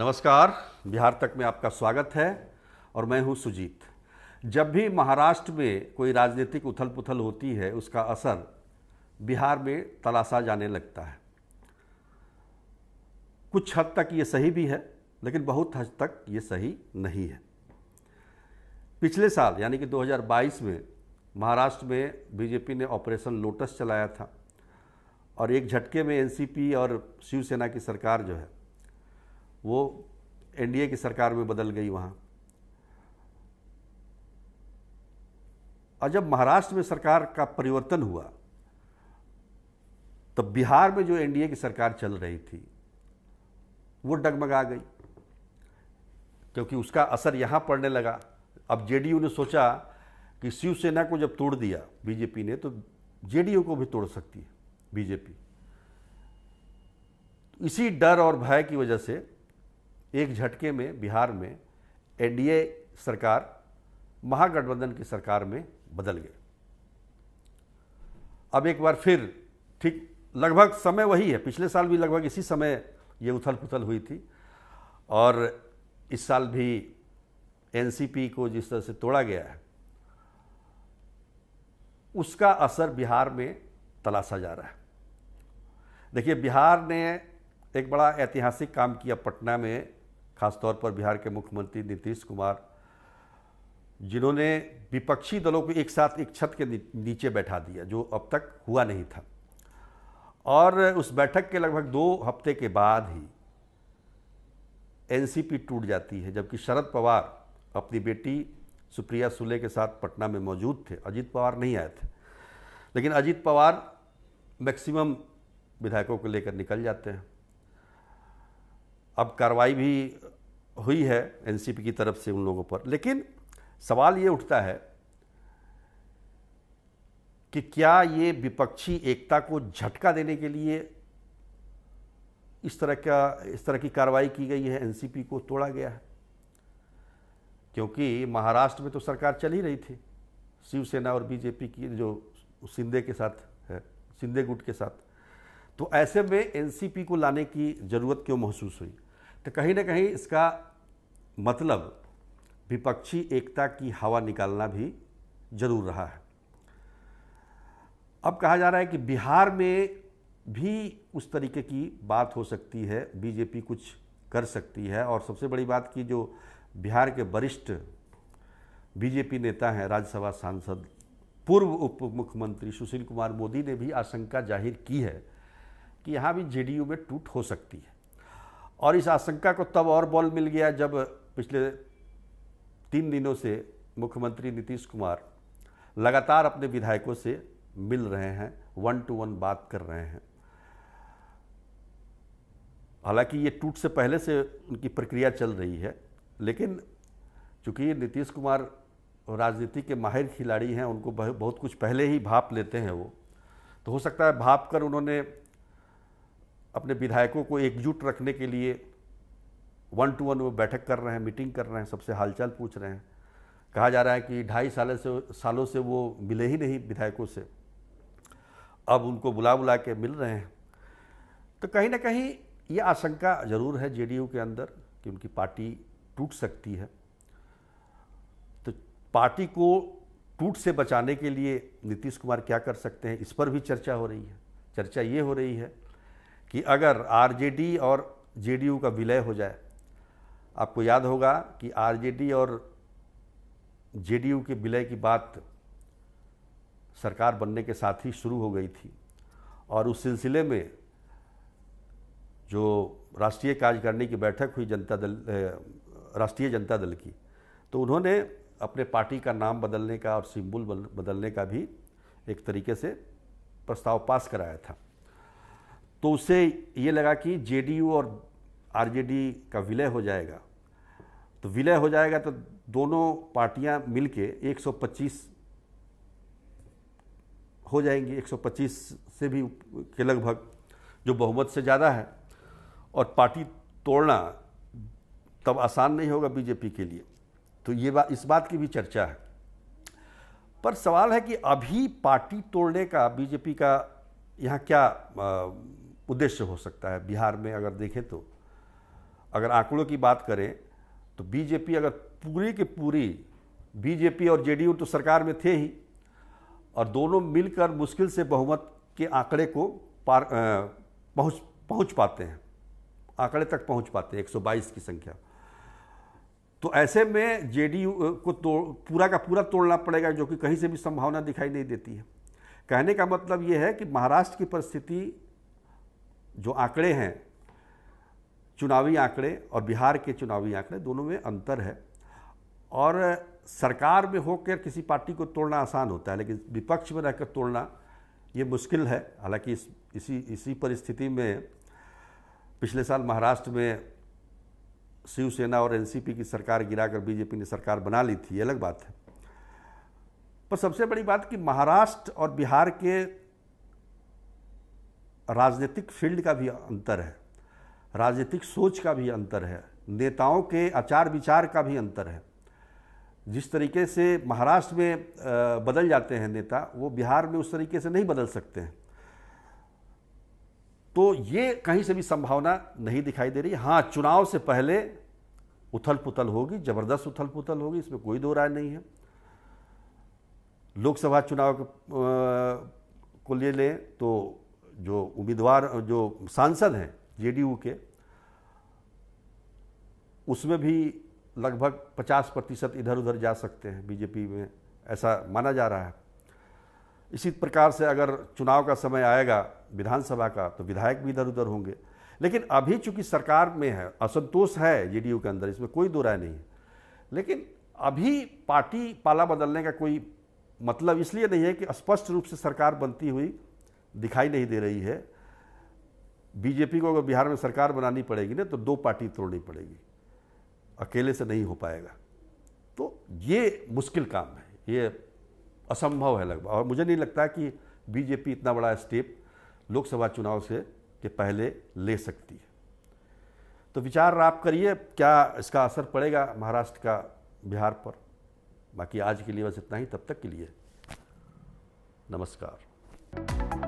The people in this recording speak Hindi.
नमस्कार बिहार तक में आपका स्वागत है और मैं हूं सुजीत जब भी महाराष्ट्र में कोई राजनीतिक उथल पुथल होती है उसका असर बिहार में तलाशा जाने लगता है कुछ हद तक ये सही भी है लेकिन बहुत हद तक ये सही नहीं है पिछले साल यानी कि 2022 में महाराष्ट्र में बीजेपी ने ऑपरेशन लोटस चलाया था और एक झटके में एनसीपी और शिवसेना की सरकार जो है वो एनडीए की सरकार में बदल गई वहाँ और जब महाराष्ट्र में सरकार का परिवर्तन हुआ तब बिहार में जो एनडीए की सरकार चल रही थी वो डगमगा गई क्योंकि उसका असर यहां पड़ने लगा अब जेडीयू ने सोचा कि शिवसेना को जब तोड़ दिया बीजेपी ने तो जेडीयू को भी तोड़ सकती है बीजेपी इसी डर और भय की वजह से एक झटके में बिहार में एनडीए सरकार महागठबंधन की सरकार में बदल गई अब एक बार फिर ठीक लगभग समय वही है पिछले साल भी लगभग इसी समय ये उथल पुथल हुई थी और इस साल भी एनसीपी को जिस तरह से तोड़ा गया है उसका असर बिहार में तलाशा जा रहा है देखिए बिहार ने एक बड़ा ऐतिहासिक काम किया पटना में खासतौर पर बिहार के मुख्यमंत्री नीतीश कुमार जिन्होंने विपक्षी दलों को एक साथ एक छत के नीचे बैठा दिया जो अब तक हुआ नहीं था और उस बैठक के लगभग दो हफ्ते के बाद ही एनसीपी टूट जाती है जबकि शरद पवार अपनी बेटी सुप्रिया सुले के साथ पटना में मौजूद थे अजीत पवार नहीं आए थे लेकिन अजीत पवार मैक्सिमम विधायकों को लेकर निकल जाते हैं अब कार्रवाई भी हुई है एनसीपी की तरफ से उन लोगों पर लेकिन सवाल ये उठता है कि क्या ये विपक्षी एकता को झटका देने के लिए इस तरह का इस तरह की कार्रवाई की गई है एनसीपी को तोड़ा गया है क्योंकि महाराष्ट्र में तो सरकार चल ही रही थी शिवसेना और बीजेपी की जो सिंधे के साथ है सिंधे गुट के साथ तो ऐसे में एनसीपी को लाने की ज़रूरत क्यों महसूस हुई तो कहीं ना कहीं इसका मतलब विपक्षी एकता की हवा निकालना भी जरूर रहा है अब कहा जा रहा है कि बिहार में भी उस तरीके की बात हो सकती है बीजेपी कुछ कर सकती है और सबसे बड़ी बात की जो बिहार के वरिष्ठ बीजेपी नेता हैं राज्यसभा सांसद पूर्व उप मुख्यमंत्री सुशील कुमार मोदी ने भी आशंका जाहिर की है कि यहाँ भी जेडीयू में टूट हो सकती है और इस आशंका को तब और बॉल मिल गया जब पिछले तीन दिनों से मुख्यमंत्री नीतीश कुमार लगातार अपने विधायकों से मिल रहे हैं वन टू वन बात कर रहे हैं हालांकि ये टूट से पहले से उनकी प्रक्रिया चल रही है लेकिन चूंकि नीतीश कुमार राजनीति के माहिर खिलाड़ी हैं उनको बहुत कुछ पहले ही भाप लेते हैं वो तो हो सकता है भाप कर उन्होंने अपने विधायकों को एकजुट रखने के लिए वन टू वन वो बैठक कर रहे हैं मीटिंग कर रहे हैं सबसे हालचाल पूछ रहे हैं कहा जा रहा है कि ढाई साल से सालों से वो मिले ही नहीं विधायकों से अब उनको बुला बुला के मिल रहे हैं तो कहीं ना कहीं ये आशंका ज़रूर है जेडीयू के अंदर कि उनकी पार्टी टूट सकती है तो पार्टी को टूट से बचाने के लिए नीतीश कुमार क्या कर सकते हैं इस पर भी चर्चा हो रही है चर्चा ये हो रही है कि अगर आरजेडी और जेडीयू का विलय हो जाए आपको याद होगा कि आरजेडी और जेडीयू के विलय की बात सरकार बनने के साथ ही शुरू हो गई थी और उस सिलसिले में जो राष्ट्रीय कार्यकारिणी की बैठक हुई जनता दल राष्ट्रीय जनता दल की तो उन्होंने अपने पार्टी का नाम बदलने का और सिंबल बदलने का भी एक तरीके से प्रस्ताव पास कराया था तो उसे ये लगा कि जेडीयू और आरजेडी का विलय हो जाएगा तो विलय हो जाएगा तो दोनों पार्टियां मिलके 125 हो जाएंगी 125 से भी के लगभग जो बहुमत से ज़्यादा है और पार्टी तोड़ना तब आसान नहीं होगा बीजेपी के लिए तो ये बात इस बात की भी चर्चा है पर सवाल है कि अभी पार्टी तोड़ने का बीजेपी का यहाँ क्या आ, उद्देश्य हो सकता है बिहार में अगर देखें तो अगर आंकड़ों की बात करें तो बीजेपी अगर पूरी की पूरी बीजेपी और जेडीयू तो सरकार में थे ही और दोनों मिलकर मुश्किल से बहुमत के आंकड़े को पार पहुंच पहुंच पाते हैं आंकड़े तक पहुंच पाते हैं 122 की संख्या तो ऐसे में जेडीयू को तो पूरा का पूरा तोड़ना पड़ेगा जो कि कहीं से भी संभावना दिखाई नहीं देती है कहने का मतलब ये है कि महाराष्ट्र की परिस्थिति जो आंकड़े हैं चुनावी आंकड़े और बिहार के चुनावी आंकड़े दोनों में अंतर है और सरकार में होकर किसी पार्टी को तोड़ना आसान होता है लेकिन विपक्ष में रहकर तोड़ना ये मुश्किल है हालांकि इस इसी इसी परिस्थिति में पिछले साल महाराष्ट्र में शिवसेना और एनसीपी की सरकार गिराकर बीजेपी ने सरकार बना ली थी अलग बात है पर सबसे बड़ी बात कि महाराष्ट्र और बिहार के राजनीतिक फील्ड का भी अंतर है राजनीतिक सोच का भी अंतर है नेताओं के आचार विचार का भी अंतर है जिस तरीके से महाराष्ट्र में बदल जाते हैं नेता वो बिहार में उस तरीके से नहीं बदल सकते हैं तो ये कहीं से भी संभावना नहीं दिखाई दे रही हाँ चुनाव से पहले उथल पुथल होगी ज़बरदस्त उथल पुथल होगी इसमें कोई दो राय नहीं है लोकसभा चुनाव को ले लें तो जो उम्मीदवार जो सांसद हैं जेडीयू के उसमें भी लगभग 50 प्रतिशत इधर उधर जा सकते हैं बीजेपी में ऐसा माना जा रहा है इसी प्रकार से अगर चुनाव का समय आएगा विधानसभा का तो विधायक भी इधर उधर होंगे लेकिन अभी चूंकि सरकार में है असंतोष है जेडीयू के अंदर इसमें कोई दो राय नहीं है लेकिन अभी पार्टी पाला बदलने का कोई मतलब इसलिए नहीं है कि स्पष्ट रूप से सरकार बनती हुई दिखाई नहीं दे रही है बीजेपी को अगर बिहार में सरकार बनानी पड़ेगी ना तो दो पार्टी तोड़नी पड़ेगी अकेले से नहीं हो पाएगा तो ये मुश्किल काम है ये असंभव है लगभग और मुझे नहीं लगता कि बीजेपी इतना बड़ा स्टेप लोकसभा चुनाव से के पहले ले सकती है तो विचार आप करिए क्या इसका असर पड़ेगा महाराष्ट्र का बिहार पर बाकी आज के लिए बस इतना ही तब तक के लिए नमस्कार